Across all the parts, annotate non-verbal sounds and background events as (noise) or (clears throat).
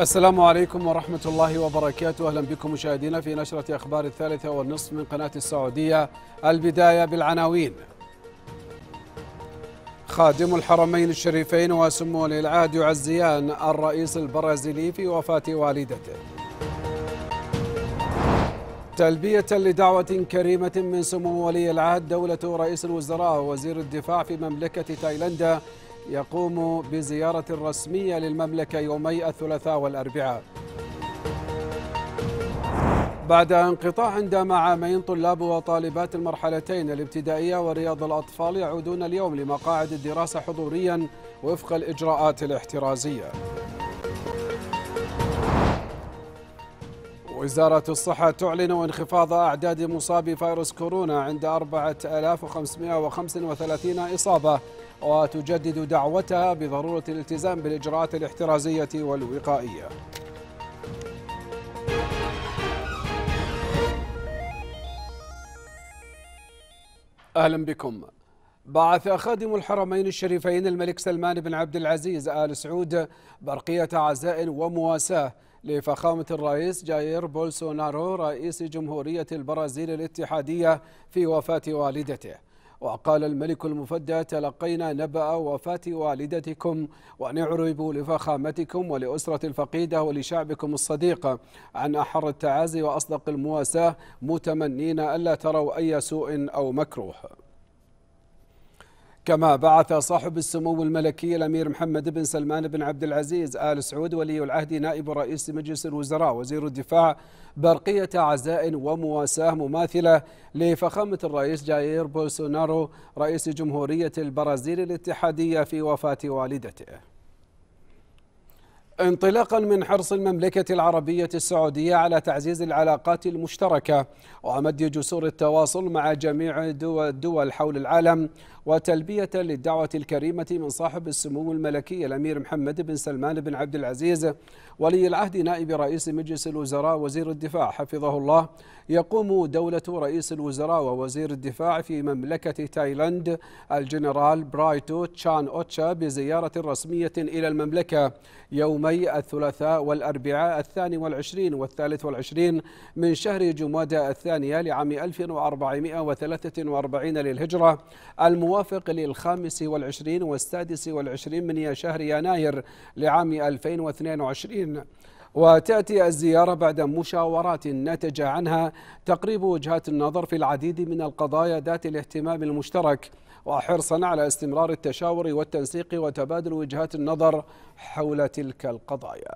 السلام عليكم ورحمة الله وبركاته أهلا بكم مشاهدينا في نشرة أخبار الثالثة والنصف من قناة السعودية البداية بالعناوين خادم الحرمين الشريفين وسمو الإلعاد يعزيان الرئيس البرازيلي في وفاة والدته تلبية لدعوة كريمة من سمو ولي العهد دولة رئيس الوزراء ووزير الدفاع في مملكة تايلاندا يقوم بزيارة رسمية للمملكة يومي الثلاثاء والأربعاء بعد انقطاع دام عامين طلاب وطالبات المرحلتين الابتدائية ورياض الأطفال يعودون اليوم لمقاعد الدراسة حضوريا وفق الإجراءات الاحترازية وزارة الصحة تعلن انخفاض أعداد مصابي فيروس كورونا عند 4535 إصابة وتجدد دعوتها بضرورة الالتزام بالإجراءات الاحترازية والوقائية أهلا بكم بعث خادم الحرمين الشريفين الملك سلمان بن عبد العزيز آل سعود برقية عزاء ومواساة لفخامة الرئيس جاير بولسونارو رئيس جمهورية البرازيل الاتحادية في وفاة والدته وقال الملك المفدى تلقينا نبأ وفاة والدتكم ونعربوا لفخامتكم ولأسرة الفقيدة ولشعبكم الصديق عن أحر التعازي وأصدق المواساة متمنين ألا تروا أي سوء أو مكروه كما بعث صاحب السمو الملكي الامير محمد بن سلمان بن عبد العزيز ال سعود ولي العهد نائب رئيس مجلس الوزراء وزير الدفاع برقيه عزاء ومواساه مماثله لفخامه الرئيس جاير بولسونارو رئيس جمهوريه البرازيل الاتحاديه في وفاه والدته. انطلاقا من حرص المملكة العربية السعودية على تعزيز العلاقات المشتركة ومد جسور التواصل مع جميع الدول حول العالم وتلبية للدعوة الكريمة من صاحب السمو الملكي الأمير محمد بن سلمان بن عبد العزيز ولي العهد نائب رئيس مجلس الوزراء وزير الدفاع حفظه الله يقوم دولة رئيس الوزراء ووزير الدفاع في مملكة تايلاند الجنرال برايتو تشان أوتشا بزيارة رسمية إلى المملكة يومي الثلاثاء والأربعاء الثاني والعشرين والثالث والعشرين من شهر جمادى الثانية لعام 1443 للهجرة الموافق للخامس والعشرين والسادس والعشرين من شهر يناير لعام 2022 وتأتي الزيارة بعد مشاورات نتج عنها تقريب وجهات النظر في العديد من القضايا ذات الاهتمام المشترك وحرصا على استمرار التشاور والتنسيق وتبادل وجهات النظر حول تلك القضايا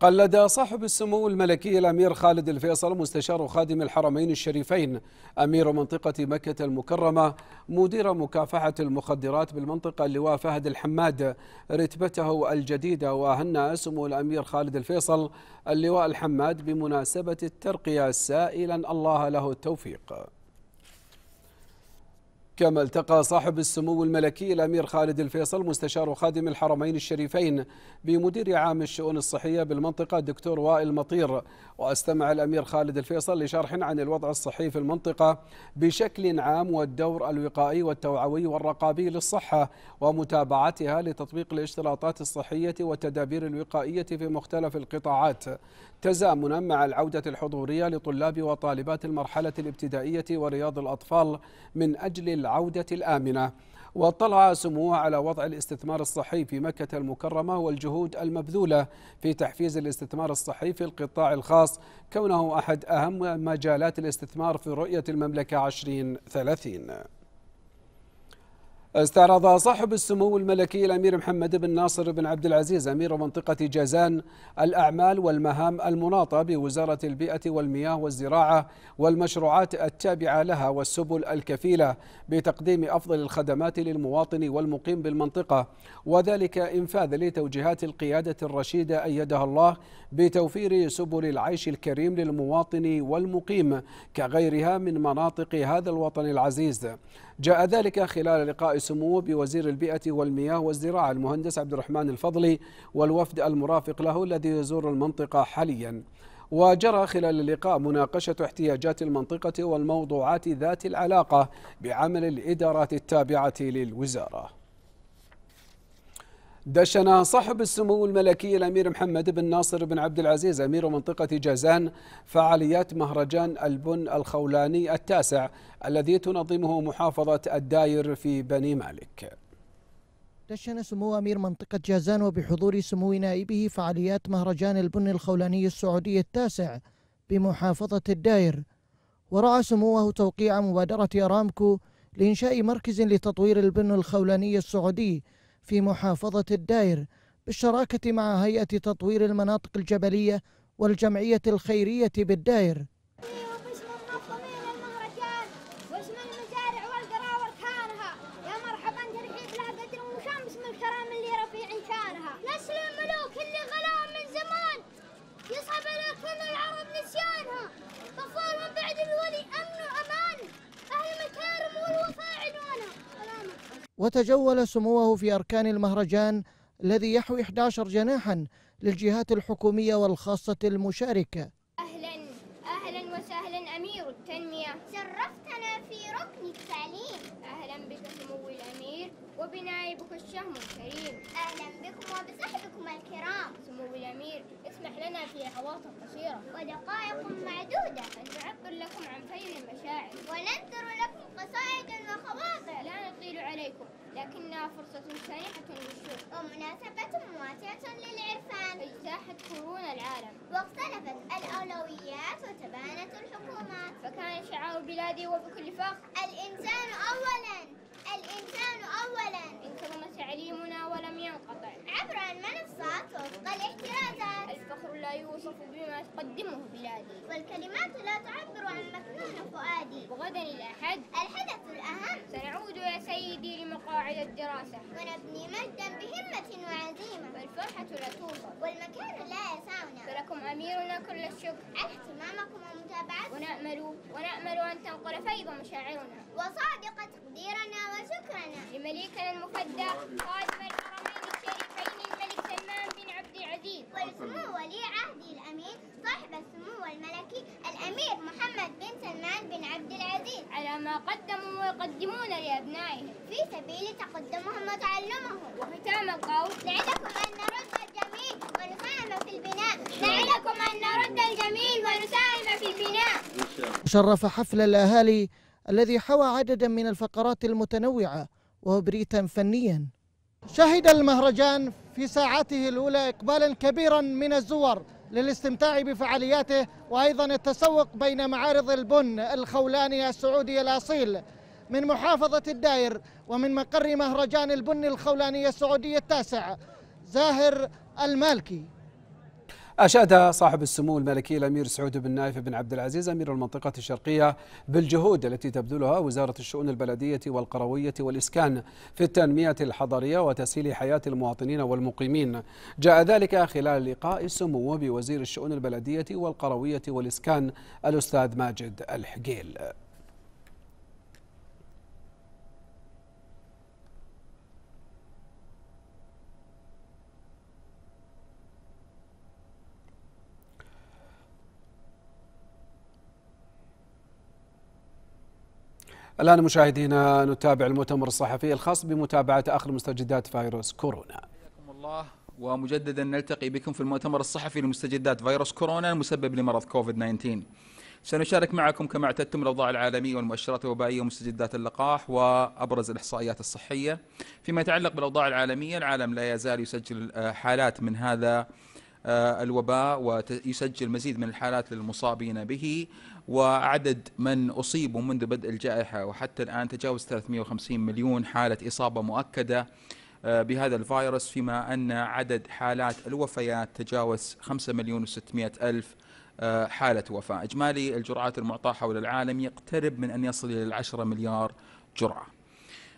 قلد صاحب السمو الملكي الأمير خالد الفيصل مستشار خادم الحرمين الشريفين أمير منطقة مكة المكرمة مدير مكافحة المخدرات بالمنطقة اللواء فهد الحماد رتبته الجديدة وهنأ سمو الأمير خالد الفيصل اللواء الحماد بمناسبة الترقية سائلا الله له التوفيق كما التقى صاحب السمو الملكي الأمير خالد الفيصل مستشار خادم الحرمين الشريفين بمدير عام الشؤون الصحية بالمنطقة الدكتور وائل مطير واستمع الأمير خالد الفيصل لشرح عن الوضع الصحي في المنطقة بشكل عام والدور الوقائي والتوعوي والرقابي للصحة ومتابعتها لتطبيق الاشتراطات الصحية والتدابير الوقائية في مختلف القطاعات تزامنا مع العودة الحضورية لطلاب وطالبات المرحلة الابتدائية ورياض الأطفال من أجل العودة الآمنة واطلع سموه على وضع الاستثمار الصحي في مكة المكرمة والجهود المبذولة في تحفيز الاستثمار الصحي في القطاع الخاص كونه أحد أهم مجالات الاستثمار في رؤية المملكة 2030 استعرض صاحب السمو الملكي الامير محمد بن ناصر بن عبد العزيز امير منطقه جازان الاعمال والمهام المناطه بوزاره البيئه والمياه والزراعه والمشروعات التابعه لها والسبل الكفيله بتقديم افضل الخدمات للمواطن والمقيم بالمنطقه وذلك انفاذا لتوجيهات القياده الرشيده ايدها الله بتوفير سبل العيش الكريم للمواطن والمقيم كغيرها من مناطق هذا الوطن العزيز جاء ذلك خلال لقاء سموه بوزير البيئة والمياه والزراعة المهندس عبد الرحمن الفضلي والوفد المرافق له الذي يزور المنطقة حاليا وجرى خلال اللقاء مناقشة احتياجات المنطقة والموضوعات ذات العلاقة بعمل الإدارات التابعة للوزارة دشن صاحب السمو الملكي الامير محمد بن ناصر بن عبد العزيز امير منطقه جازان فعاليات مهرجان البن الخولاني التاسع الذي تنظمه محافظه الداير في بني مالك. دشن سمو أمير منطقة جازان وبحضور سمو نائبه فعاليات مهرجان البن الخولاني السعودي التاسع بمحافظة الداير ورعى سموه توقيع مبادرة أرامكو لإنشاء مركز لتطوير البن الخولاني السعودي في محافظة الدائر بالشراكة مع هيئة تطوير المناطق الجبلية والجمعية الخيرية بالدائر وتجول سموه في أركان المهرجان الذي يحوي 11 جناحا للجهات الحكومية والخاصة المشاركة أهلا أهلا وسهلا أمير التنمية شرفتنا في ركن التعليم أهلا بك سمو الأمير وبنائبك الشهم الكريم أهلا بكم وبصحبكم الكرام سمو الأمير تسمح لنا في عواصف قصيرة ودقائق معدودة أن نعبر لكم عن خير المشاعر وننثر لكم قصائد وخواطر لا نطيل عليكم لكنها فرصة سانحة للشوق ومناسبة مواسعة للعرفان اجتاحت قرون العالم واختلفت الأولويات وتبانت الحكومات فكان شعار بلادي وبكل فخر الإنسان أولاً الإنسان أولا إن تعليمنا ولم ينقطع عبر المنصات وفق الاحترازات الفخر لا يوصف بما تقدمه بلادي والكلمات لا تعبر عن مكنون فؤادي وغدا الأحد الحدث الأهم سنعود يا سيدي لمقاعد الدراسة ونبني مجدا بهمة وعزيمة والفرحة لا توصف والمكان لا يسعنا فلكم أميرنا كل الشكر على اهتمامكم ومتابعتكم ونأمل ونأمل أن تنقل فيض مشاعرنا وصادق تقديرنا و وشكرا لمليكنا المفدى خادم الحرمين الشريفين الملك سلمان بن عبد العزيز ولسمو ولي عهده الامين صاحب السمو الملكي الامير محمد بن سلمان بن عبد العزيز على ما قدموا ويقدمون لابنائهم في سبيل تقدمهم وتعلمهم وختام القول لعلكم ان نرد الجميل ونساهم في البناء لعلكم ان نرد الجميل ونساهم في البناء شرف حفل الاهالي الذي حوى عددا من الفقرات المتنوعة وبريتا فنيا شهد المهرجان في ساعاته الأولى إقبالا كبيرا من الزوار للاستمتاع بفعالياته وأيضا التسوق بين معارض البن الخولاني السعودي الأصيل من محافظة الدائر ومن مقر مهرجان البن الخولاني السعودي التاسع زاهر المالكي أشاد صاحب السمو الملكي الأمير سعود بن نايف بن عبد العزيز أمير المنطقة الشرقية بالجهود التي تبذلها وزارة الشؤون البلدية والقروية والإسكان في التنمية الحضرية وتسهيل حياة المواطنين والمقيمين جاء ذلك خلال لقاء السمو بوزير الشؤون البلدية والقروية والإسكان الأستاذ ماجد الحقيل الآن مشاهدينا نتابع المؤتمر الصحفي الخاص بمتابعة آخر مستجدات فيروس كورونا الله ومجددا نلتقي بكم في المؤتمر الصحفي لمستجدات فيروس كورونا المسبب لمرض كوفيد 19 سنشارك معكم كما اعتدتم الاوضاع العالميه والمؤشرات الوبائيه ومستجدات اللقاح وابرز الاحصائيات الصحيه. فيما يتعلق بالاوضاع العالميه، العالم لا يزال يسجل آه، حالات من هذا آه، الوباء ويسجل مزيد من الحالات للمصابين به وعدد من أصيبوا منذ بدء الجائحة وحتى الآن تجاوز 350 مليون حالة إصابة مؤكدة آه، بهذا الفيروس فيما أن عدد حالات الوفيات تجاوز 5 مليون و600 ألف آه، حالة وفاة إجمالي الجرعات المعطاة حول العالم يقترب من أن يصل إلى 10 مليار جرعة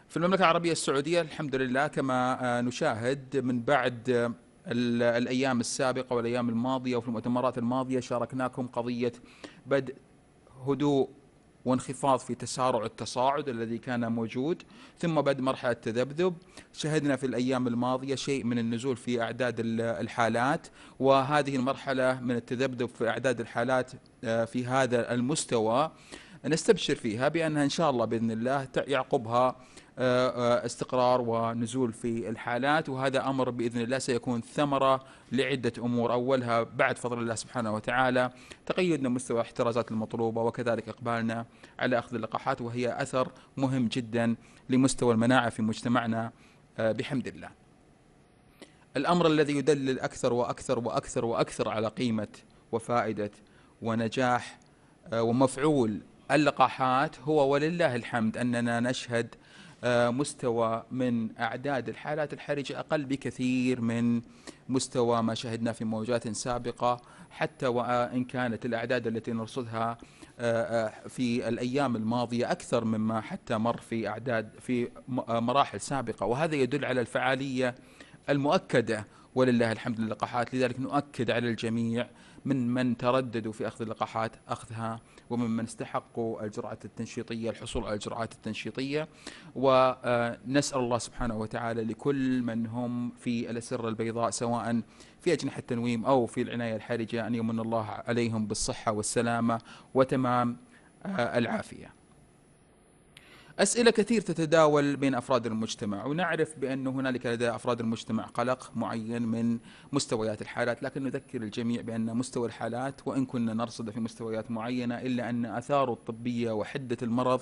في المملكة العربية السعودية الحمد لله كما نشاهد من بعد الأيام السابقة والأيام الماضية وفي المؤتمرات الماضية شاركناكم قضية بدء هدوء وانخفاض في تسارع التصاعد الذي كان موجود ثم بدء مرحلة التذبذب شهدنا في الأيام الماضية شيء من النزول في أعداد الحالات وهذه المرحلة من التذبذب في أعداد الحالات آه، في هذا المستوى نستبشر فيها بأنها إن شاء الله بإذن الله يعقبها آه، آه، استقرار ونزول في الحالات وهذا أمر بإذن الله سيكون ثمرة لعدة أمور أولها بعد فضل الله سبحانه وتعالى تقيدنا مستوى الاحترازات المطلوبة وكذلك إقبالنا على أخذ اللقاحات وهي أثر مهم جدا لمستوى المناعة في مجتمعنا آه، بحمد الله الأمر الذي يدلل أكثر وأكثر وأكثر وأكثر على قيمة وفائدة ونجاح ومفعول اللقاحات هو ولله الحمد أننا نشهد آه، مستوى من أعداد الحالات الحرجة أقل بكثير من مستوى ما شهدنا في موجات سابقة حتى وإن آه، كانت الأعداد التي نرصدها آه، في الأيام الماضية أكثر مما حتى مر في أعداد في مراحل سابقة وهذا يدل على الفعالية المؤكدة ولله الحمد للقاحات لذلك نؤكد على الجميع من من ترددوا في أخذ اللقاحات أخذها وممن استحقوا الجرعات التنشيطية الحصول على الجرعات التنشيطية ونسأل آه، الله سبحانه وتعالى لكل من هم في الأسرة البيضاء سواء في أجنحة التنويم أو في العناية الحرجة أن يمن الله عليهم بالصحة والسلامة وتمام آه، العافية أسئلة كثير تتداول بين أفراد المجتمع ونعرف بأن هنالك لدى أفراد المجتمع قلق معين من مستويات الحالات لكن نذكر الجميع بأن مستوى الحالات وإن كنا نرصد في مستويات معينة إلا أن أثاره الطبية وحدة المرض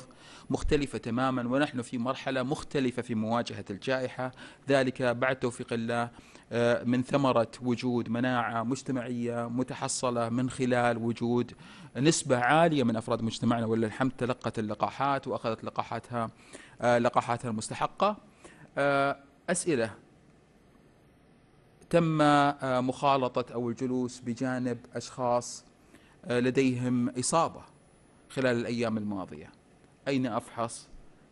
مختلفة تماما ونحن في مرحلة مختلفة في مواجهة الجائحة ذلك بعد توفيق الله آه، من ثمرة وجود مناعة مجتمعية متحصلة من خلال وجود نسبة عالية من أفراد مجتمعنا ولله الحمد تلقت اللقاحات وأخذت لقاحاتها آه، لقاحاتها المستحقة آه، أسئلة تم آه، مخالطة أو الجلوس بجانب أشخاص لديهم إصابة خلال الأيام الماضية أين أفحص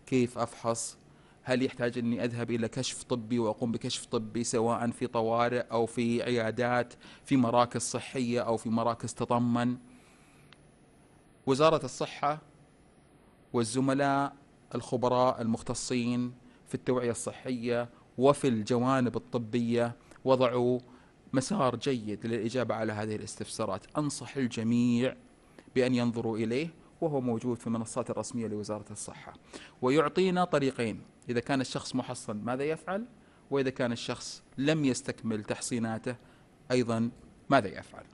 كيف أفحص هل يحتاج أني أذهب إلى كشف طبي وأقوم بكشف طبي سواء في طوارئ أو في عيادات في مراكز صحية أو في مراكز تطمن وزارة الصحة والزملاء الخبراء المختصين في التوعية الصحية وفي الجوانب الطبية وضعوا مسار جيد للإجابة على هذه الاستفسارات أنصح الجميع بأن ينظروا إليه وهو موجود في المنصات الرسمية لوزارة الصحة ويعطينا طريقين إذا كان الشخص محصن ماذا يفعل وإذا كان الشخص لم يستكمل تحصيناته أيضا ماذا يفعل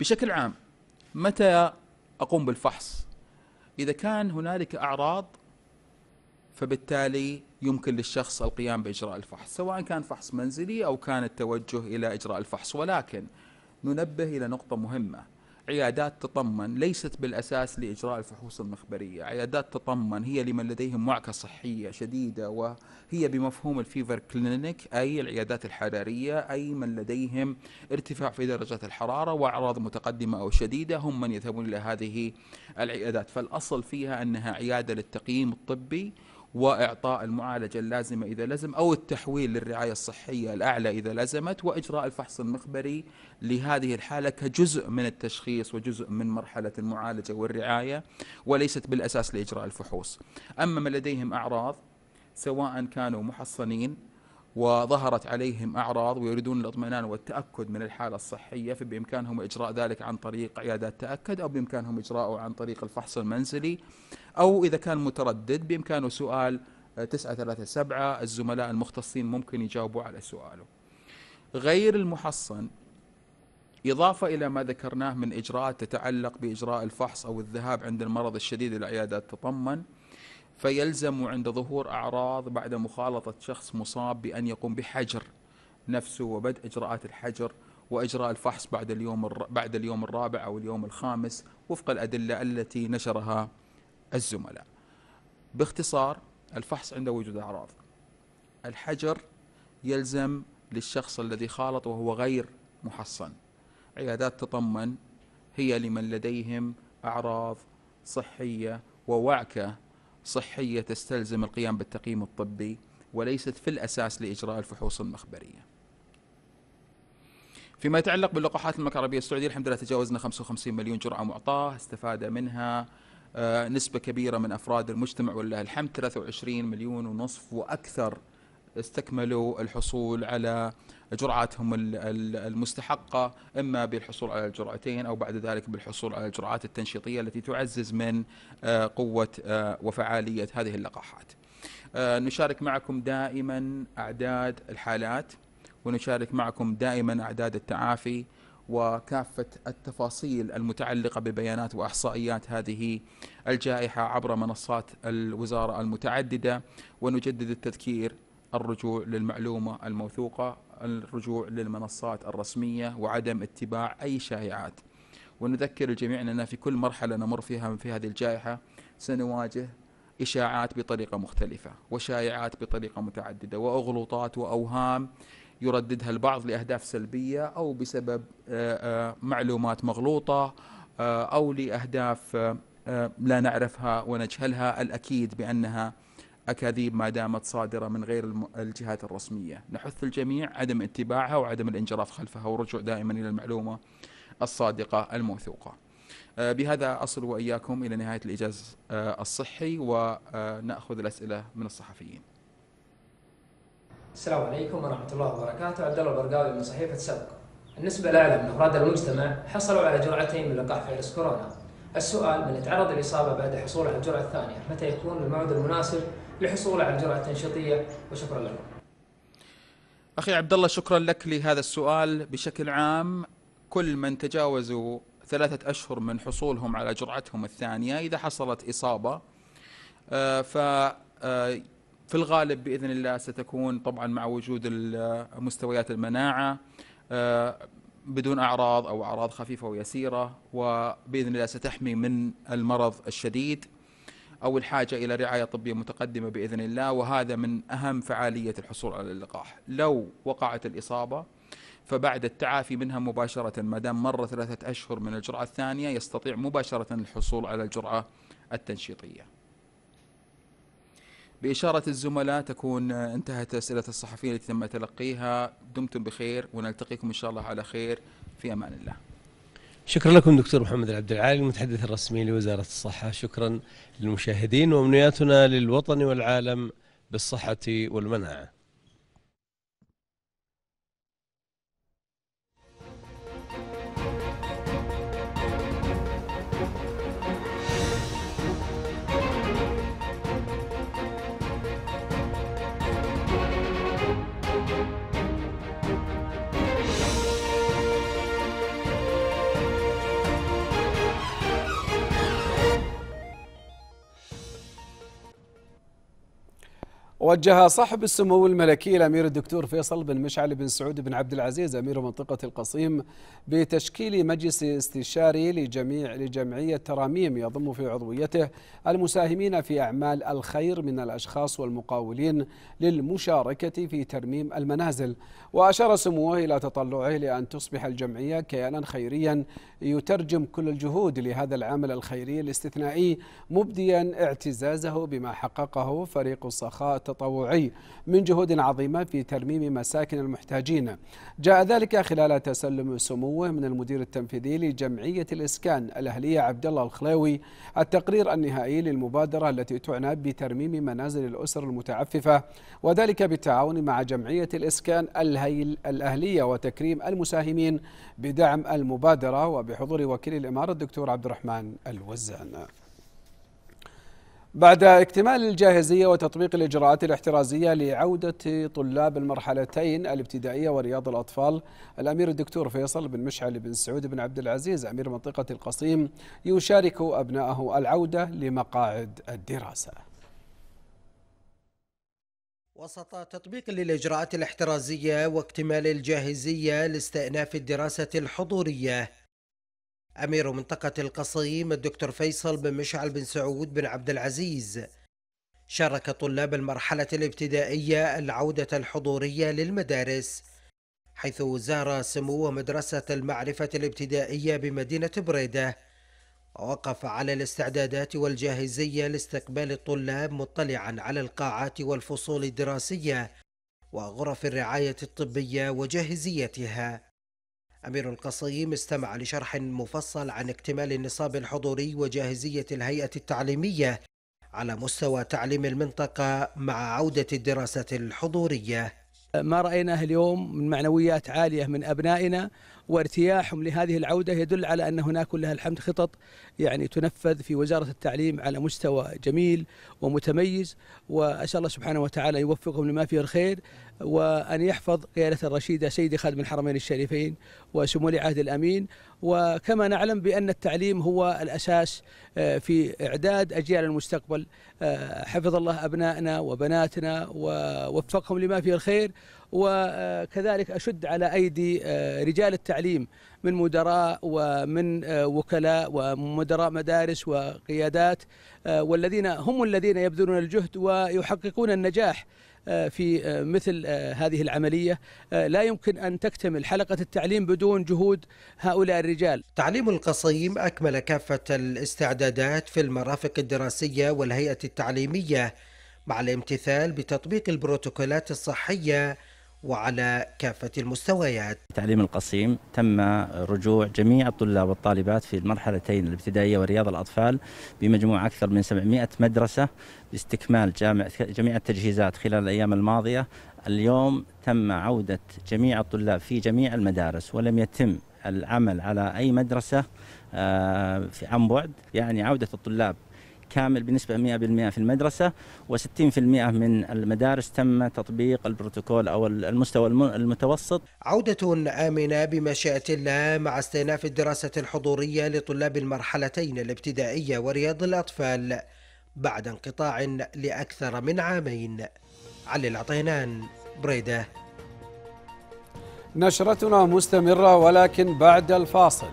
بشكل عام متى أقوم بالفحص إذا كان هنالك أعراض فبالتالي يمكن للشخص القيام بإجراء الفحص سواء كان فحص منزلي أو كان التوجه إلى إجراء الفحص ولكن ننبه إلى نقطة مهمة عيادات تطمن ليست بالأساس لإجراء الفحوص المخبرية عيادات تطمن هي لمن لديهم معكة صحية شديدة وهي بمفهوم الفيفر كلينيك أي العيادات الحرارية أي من لديهم ارتفاع في درجات الحرارة وأعراض متقدمة أو شديدة هم من يذهبون إلى هذه العيادات فالأصل فيها أنها عيادة للتقييم الطبي واعطاء المعالجه اللازمه اذا لزم او التحويل للرعايه الصحيه الاعلى اذا لزمت واجراء الفحص المخبري لهذه الحاله كجزء من التشخيص وجزء من مرحله المعالجه والرعايه وليست بالاساس لاجراء الفحوص. اما من لديهم اعراض سواء كانوا محصنين وظهرت عليهم أعراض ويريدون الاطمئنان والتأكد من الحالة الصحية فبإمكانهم إجراء ذلك عن طريق عيادات تأكد أو بإمكانهم إجراءه عن طريق الفحص المنزلي أو إذا كان متردد بإمكانه سؤال 937 الزملاء المختصين ممكن يجاوبوا على سؤاله غير المحصن إضافة إلى ما ذكرناه من إجراءات تتعلق بإجراء الفحص أو الذهاب عند المرض الشديد إلى عيادات تطمن فيلزم عند ظهور أعراض بعد مخالطة شخص مصاب بأن يقوم بحجر نفسه وبدء إجراءات الحجر وإجراء الفحص بعد اليوم بعد اليوم الرابع أو اليوم الخامس وفق الأدلة التي نشرها الزملاء. باختصار الفحص عند وجود أعراض. الحجر يلزم للشخص الذي خالط وهو غير محصن. عيادات تطمن هي لمن لديهم أعراض صحية ووعكة صحية تستلزم القيام بالتقييم الطبي وليست في الأساس لإجراء الفحوص المخبرية فيما يتعلق باللقاحات المملكة العربية السعودية الحمد لله تجاوزنا 55 مليون جرعة معطاة استفاد منها آه، نسبة كبيرة من أفراد المجتمع ولله الحمد 23 مليون ونصف وأكثر استكملوا الحصول على جرعاتهم المستحقة إما بالحصول على الجرعتين أو بعد ذلك بالحصول على الجرعات التنشيطية التي تعزز من آه، قوة آه، وفعالية هذه اللقاحات آه، نشارك معكم دائما أعداد الحالات ونشارك معكم دائما أعداد التعافي وكافة التفاصيل المتعلقة ببيانات وإحصائيات هذه الجائحة عبر منصات الوزارة المتعددة ونجدد التذكير الرجوع للمعلومة الموثوقة الرجوع للمنصات الرسمية وعدم اتباع أي شائعات ونذكر الجميع أننا في كل مرحلة نمر فيها في هذه الجائحة سنواجه إشاعات بطريقة مختلفة وشائعات بطريقة متعددة وأغلوطات وأوهام يرددها البعض لأهداف سلبية أو بسبب آه، آه، معلومات مغلوطة آه، أو لأهداف لا نعرفها ونجهلها الأكيد بأنها أكاذيب ما دامت صادرة من غير الجهات الرسمية نحث الجميع عدم اتباعها وعدم الانجراف خلفها والرجوع دائما إلى المعلومة الصادقة الموثوقة آه، بهذا أصل وإياكم إلى نهاية الإجاز آه، الصحي ونأخذ آه، الأسئلة من الصحفيين السلام عليكم ورحمة الله وبركاته عبد الله البرقاوي من صحيفة سبق النسبة الأعلى من أفراد المجتمع حصلوا على جرعتين من لقاح فيروس كورونا السؤال من يتعرض للإصابة بعد حصوله على الجرعة الثانية متى يكون الموعد المناسب لحصوله على الجرعه التنشيطيه وشكرا لكم. اخي عبد الله شكرا لك لهذا السؤال بشكل عام كل من تجاوزوا ثلاثة أشهر من حصولهم على جرعتهم الثانية إذا حصلت إصابة آه، ف آه، في الغالب بإذن الله ستكون طبعا مع وجود مستويات المناعة آه، بدون أعراض أو أعراض خفيفة ويسيرة وبإذن الله ستحمي من المرض الشديد أو الحاجة إلى رعاية طبية متقدمة بإذن الله وهذا من أهم فعالية الحصول على اللقاح لو وقعت الإصابة فبعد التعافي منها مباشرة ما دام مر ثلاثة أشهر من الجرعة الثانية يستطيع مباشرة الحصول على الجرعة التنشيطية بإشارة الزملاء تكون انتهت أسئلة الصحفيين التي تم تلقيها دمتم بخير ونلتقيكم إن شاء الله على خير في أمان الله شكرا لكم دكتور محمد العبد العالي المتحدث الرسمي لوزارة الصحة شكرا للمشاهدين وأمنياتنا للوطن والعالم بالصحة والمناعة وجه صاحب السمو الملكي الامير الدكتور فيصل بن مشعل بن سعود بن عبد العزيز امير منطقه القصيم بتشكيل مجلس استشاري لجميع لجمعيه تراميم يضم في عضويته المساهمين في اعمال الخير من الاشخاص والمقاولين للمشاركه في ترميم المنازل واشار سموه الى تطلعه لان تصبح الجمعيه كيانا خيريا يترجم كل الجهود لهذا العمل الخيري الاستثنائي مبديا اعتزازه بما حققه فريق الصخاء التطوعي من جهود عظيمة في ترميم مساكن المحتاجين جاء ذلك خلال تسلم سموه من المدير التنفيذي لجمعية الإسكان الأهلية عبد الله الخلاوي التقرير النهائي للمبادرة التي تعنى بترميم منازل الأسر المتعففة وذلك بالتعاون مع جمعية الإسكان الهيل الأهلية وتكريم المساهمين بدعم المبادرة وبحضور وكيل الإمارة الدكتور عبد الرحمن الوزان بعد اكتمال الجاهزية وتطبيق الإجراءات الاحترازية لعودة طلاب المرحلتين الابتدائية ورياض الأطفال الأمير الدكتور فيصل بن مشعل بن سعود بن عبد العزيز أمير منطقة القصيم يشارك أبنائه العودة لمقاعد الدراسة وسط تطبيق للإجراءات الاحترازية واكتمال الجاهزية لاستئناف الدراسة الحضورية أمير منطقة القصيم الدكتور فيصل بن مشعل بن سعود بن عبد العزيز شارك طلاب المرحلة الابتدائية العودة الحضورية للمدارس حيث زار سمو مدرسة المعرفة الابتدائية بمدينة بريدة ووقف على الاستعدادات والجاهزية لاستقبال الطلاب مطلعا على القاعات والفصول الدراسية وغرف الرعاية الطبية وجاهزيتها أمير القصيم استمع لشرح مفصل عن اكتمال النصاب الحضوري وجاهزية الهيئة التعليمية على مستوى تعليم المنطقة مع عودة الدراسة الحضورية ما رأيناه اليوم من معنويات عالية من أبنائنا وارتياحهم لهذه العودة يدل على أن هناك كلها الحمد خطط يعني تنفذ في وزارة التعليم على مستوى جميل ومتميز وأسأل الله سبحانه وتعالى يوفقهم لما فيه الخير وأن يحفظ قيادة الرشيدة سيدي خادم الحرمين الشريفين وسمو ولي عهد الأمين وكما نعلم بأن التعليم هو الأساس آه، في إعداد أجيال المستقبل آه، حفظ الله أبنائنا وبناتنا ووفقهم لما فيه الخير وكذلك أشد على أيدي آه، رجال التعليم من مدراء ومن وكلاء ومدراء مدارس وقيادات والذين هم الذين يبذلون الجهد ويحققون النجاح آه، في آه، مثل آه، هذه العملية لا يمكن أن تكتمل حلقة التعليم بدون جهود هؤلاء الرجال تعليم القصيم أكمل كافة الاستعدادات في المرافق الدراسية والهيئة التعليمية مع الامتثال بتطبيق البروتوكولات الصحية وعلى كافة المستويات تعليم القصيم تم رجوع جميع الطلاب والطالبات في المرحلتين الابتدائية ورياض الأطفال بمجموع أكثر من 700 مدرسة باستكمال جميع التجهيزات خلال الأيام الماضية اليوم تم عودة جميع الطلاب في جميع المدارس ولم يتم العمل على أي مدرسة آه، عن بعد يعني عودة الطلاب كامل بنسبة 100% في المدرسة و60% من المدارس تم تطبيق البروتوكول أو المستوى المتوسط عودة آمنة بمشيئة الله مع استئناف الدراسة الحضورية لطلاب المرحلتين الابتدائية ورياض الأطفال بعد انقطاع لأكثر من عامين علي العطينان بريدة نشرتنا مستمرة ولكن بعد الفاصل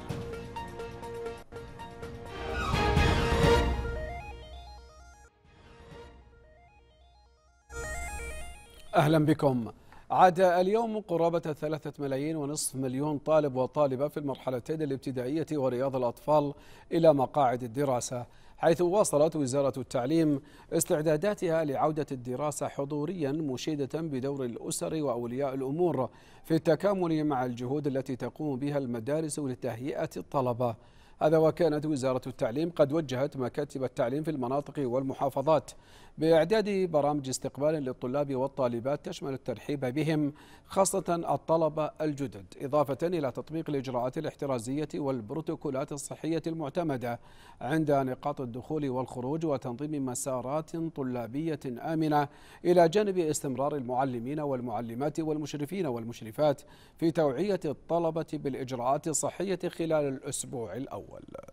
أهلا بكم عاد اليوم قرابة ثلاثة ملايين ونصف مليون طالب وطالبة في المرحلتين الابتدائية ورياض الأطفال إلى مقاعد الدراسة حيث واصلت وزارة التعليم استعداداتها لعودة الدراسة حضوريا مشيدة بدور الأسر وأولياء الأمور في التكامل مع الجهود التي تقوم بها المدارس لتهيئة الطلبة هذا وكانت وزارة التعليم قد وجهت مكاتب التعليم في المناطق والمحافظات بإعداد برامج استقبال للطلاب والطالبات تشمل الترحيب بهم خاصة الطلبة الجدد إضافة إلى تطبيق الإجراءات الاحترازية والبروتوكولات الصحية المعتمدة عند نقاط الدخول والخروج وتنظيم مسارات طلابية آمنة إلى جانب استمرار المعلمين والمعلمات والمشرفين والمشرفات في توعية الطلبة بالإجراءات الصحية خلال الأسبوع الأول الأول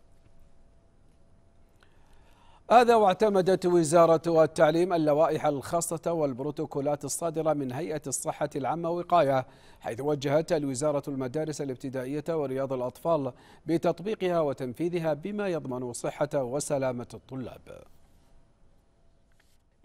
هذا واعتمدت وزارة التعليم اللوائح الخاصة والبروتوكولات الصادرة من هيئة الصحة العامة وقاية حيث وجهت الوزارة المدارس الابتدائية ورياض الأطفال بتطبيقها وتنفيذها بما يضمن صحة وسلامة الطلاب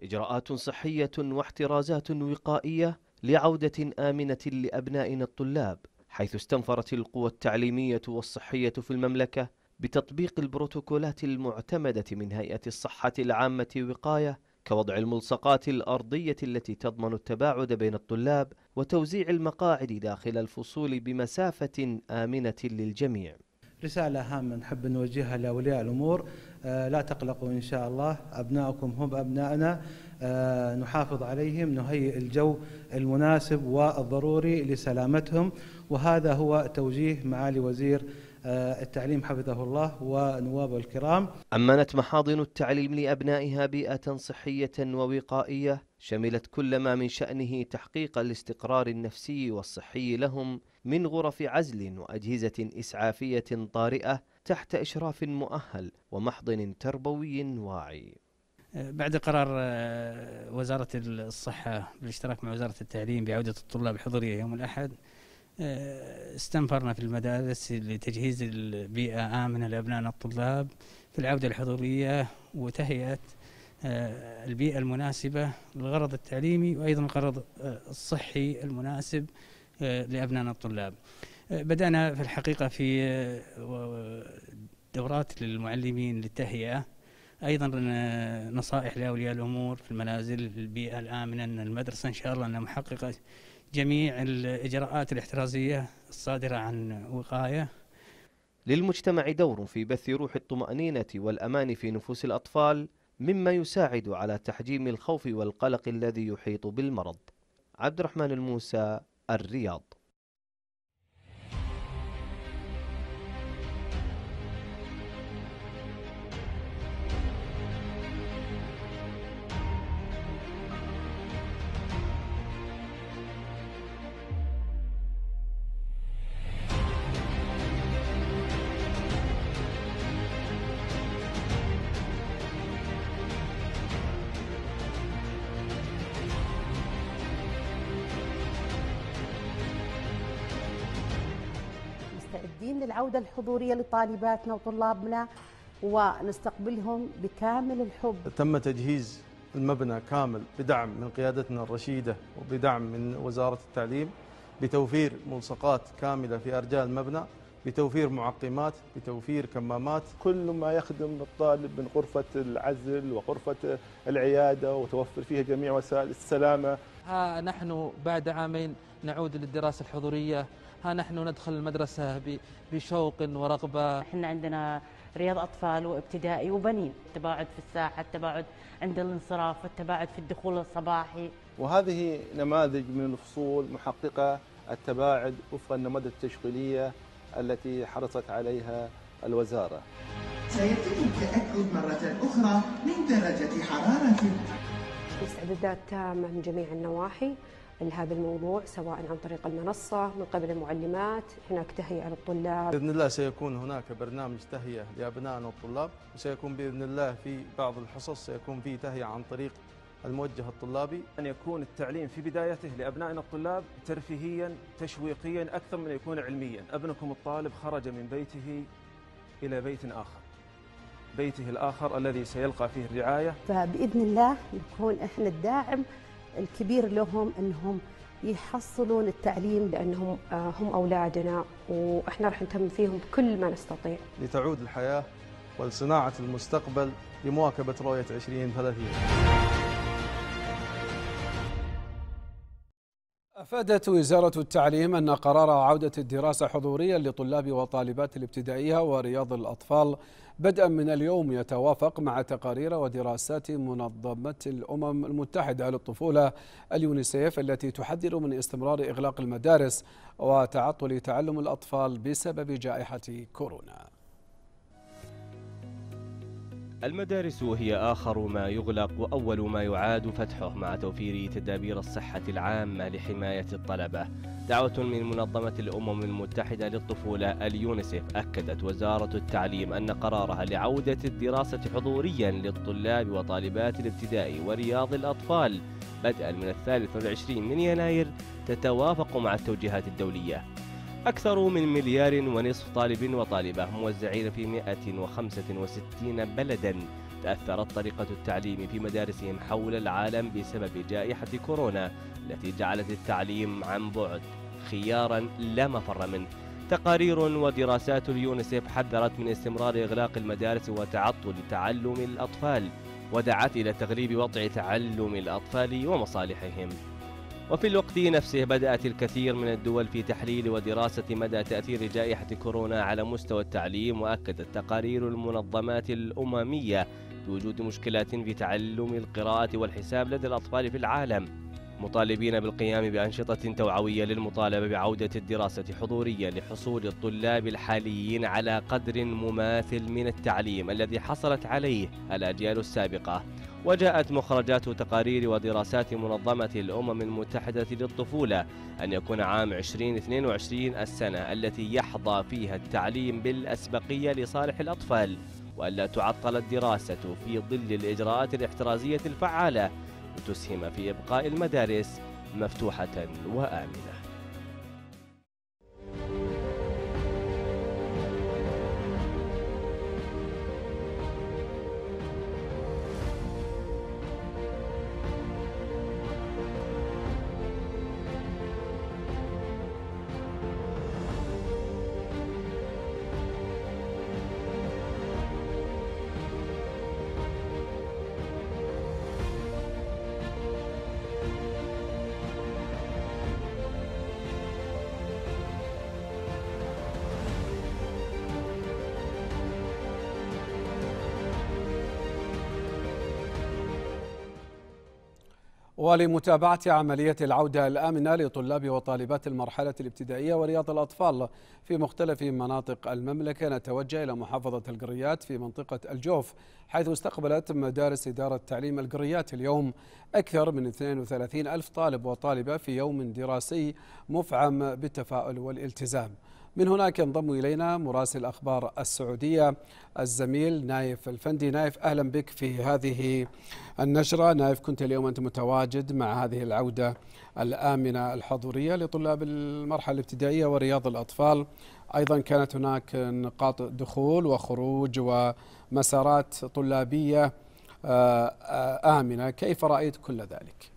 إجراءات صحية واحترازات وقائية لعودة آمنة لأبنائنا الطلاب حيث استنفرت القوى التعليمية والصحية في المملكة بتطبيق البروتوكولات المعتمدة من هيئة الصحة العامة وقاية كوضع الملصقات الأرضية التي تضمن التباعد بين الطلاب وتوزيع المقاعد داخل الفصول بمسافة آمنة للجميع رسالة هامة نحب نوجهها لأولياء الأمور آه، لا تقلقوا إن شاء الله أبنائكم هم أبنائنا آه، نحافظ عليهم نهيئ الجو المناسب والضروري لسلامتهم وهذا هو توجيه معالي وزير آه، التعليم حفظه الله ونوابه الكرام أمنت محاضن التعليم لأبنائها بيئة صحية ووقائية شملت كل ما من شأنه تحقيق الاستقرار النفسي والصحي لهم من غرف عزل وأجهزة إسعافية طارئة تحت إشراف مؤهل ومحضن تربوي واعي آه، بعد قرار آه، وزارة الصحة بالاشتراك مع وزارة التعليم بعودة الطلاب الحضورية يوم الأحد آه، استنفرنا في المدارس لتجهيز البيئة آمنة لأبنائنا الطلاب في العودة الحضورية وتهيئة آه، البيئة المناسبة للغرض التعليمي وأيضا الغرض آه، الصحي المناسب لأبنائنا الطلاب بدأنا في الحقيقة في دورات للمعلمين للتهيئة ايضا نصائح لاولياء الامور في المنازل البيئه الامنه ان المدرسه ان شاء الله انها محققه جميع الإجراءات الاحترازية الصادرة عن وقاية للمجتمع دور في بث روح الطمأنينة والأمان في نفوس الأطفال مما يساعد على تحجيم الخوف والقلق الذي يحيط بالمرض عبد الرحمن الموسى الرياض مستعدين للعودة الحضورية لطالباتنا وطلابنا ونستقبلهم بكامل الحب تم تجهيز المبنى كامل بدعم من قيادتنا الرشيدة وبدعم من وزارة التعليم بتوفير ملصقات كاملة في أرجاء المبنى بتوفير معقمات بتوفير كمامات كل ما يخدم الطالب من غرفة العزل وغرفة العيادة وتوفر فيها جميع وسائل السلامة ها نحن بعد عامين نعود للدراسة الحضورية ها نحن ندخل المدرسة بشوق ورغبة احنا عندنا رياض أطفال وابتدائي وبنين التباعد في الساحة التباعد عند الانصراف التباعد في الدخول الصباحي وهذه نماذج من الفصول محققة التباعد وفق النماذج التشغيلية التي حرصت عليها الوزارة سيتم التأكد مرة أخرى من درجة حرارة الاستعدادات تامة من جميع النواحي لهذا الموضوع سواء عن طريق المنصة من قبل المعلمات هناك تهيئة للطلاب بإذن الله سيكون هناك برنامج تهيئة لأبنائنا الطلاب وسيكون بإذن الله في بعض الحصص سيكون في تهيئة عن طريق الموجه الطلابي أن يكون التعليم في بدايته لأبنائنا الطلاب ترفيهيا تشويقيا أكثر من يكون علميا ابنكم الطالب خرج من بيته إلى بيت آخر بيته الآخر الذي سيلقى فيه الرعاية فبإذن الله نكون إحنا الداعم الكبير لهم انهم يحصلون التعليم لانهم آه، هم اولادنا واحنا راح نهتم فيهم بكل ما نستطيع. لتعود الحياه ولصناعه المستقبل لمواكبه رؤيه 2030. أفادت وزارة التعليم أن قرار عودة الدراسة حضوريا لطلاب وطالبات الابتدائية ورياض الأطفال بدءا من اليوم يتوافق مع تقارير ودراسات منظمة الأمم المتحدة للطفولة اليونيسيف التي تحذر من استمرار إغلاق المدارس وتعطل تعلم الأطفال بسبب جائحة كورونا المدارس هي آخر ما يغلق وأول ما يعاد فتحه مع توفير تدابير الصحة العامة لحماية الطلبة دعوة من منظمة الأمم المتحدة للطفولة اليونسف أكدت وزارة التعليم أن قرارها لعودة الدراسة حضوريا للطلاب وطالبات الابتدائي ورياض الأطفال بدءا من الثالث والعشرين من يناير تتوافق مع التوجيهات الدولية أكثر من مليار ونصف طالب وطالبة موزعين في 165 بلدا تأثرت طريقة التعليم في مدارسهم حول العالم بسبب جائحة كورونا التي جعلت التعليم عن بعد خيارا لا مفر منه تقارير ودراسات اليونسيف حذرت من استمرار إغلاق المدارس وتعطل تعلم الأطفال ودعت إلى تغليب وضع تعلم الأطفال ومصالحهم وفي الوقت نفسه بدأت الكثير من الدول في تحليل ودراسة مدى تأثير جائحة كورونا على مستوى التعليم وأكدت تقارير المنظمات الأممية بوجود مشكلات في تعلم القراءة والحساب لدى الأطفال في العالم مطالبين بالقيام بأنشطة توعوية للمطالبة بعودة الدراسة حضوريا لحصول الطلاب الحاليين على قدر مماثل من التعليم الذي حصلت عليه الأجيال السابقة وجاءت مخرجات تقارير ودراسات منظمة الأمم المتحدة للطفولة أن يكون عام 2022 السنة التي يحظى فيها التعليم بالأسبقية لصالح الأطفال وألا تعطل الدراسة في ظل الإجراءات الاحترازية الفعالة لتسهم في إبقاء المدارس مفتوحة وآمنة ولمتابعة عملية العودة الآمنة لطلاب وطالبات المرحلة الابتدائية ورياض الأطفال في مختلف مناطق المملكة نتوجه إلى محافظة القريات في منطقة الجوف حيث استقبلت مدارس إدارة تعليم القريات اليوم أكثر من 32 ألف طالب وطالبة في يوم دراسي مفعم بالتفاؤل والالتزام من هناك ينضم إلينا مراسل أخبار السعودية الزميل نايف الفندي نايف أهلا بك في هذه النشرة نايف كنت اليوم أنت متواجد مع هذه العودة الآمنة الحضورية لطلاب المرحلة الابتدائية ورياض الأطفال أيضا كانت هناك نقاط دخول وخروج ومسارات طلابية آه، آمنة كيف رأيت كل ذلك؟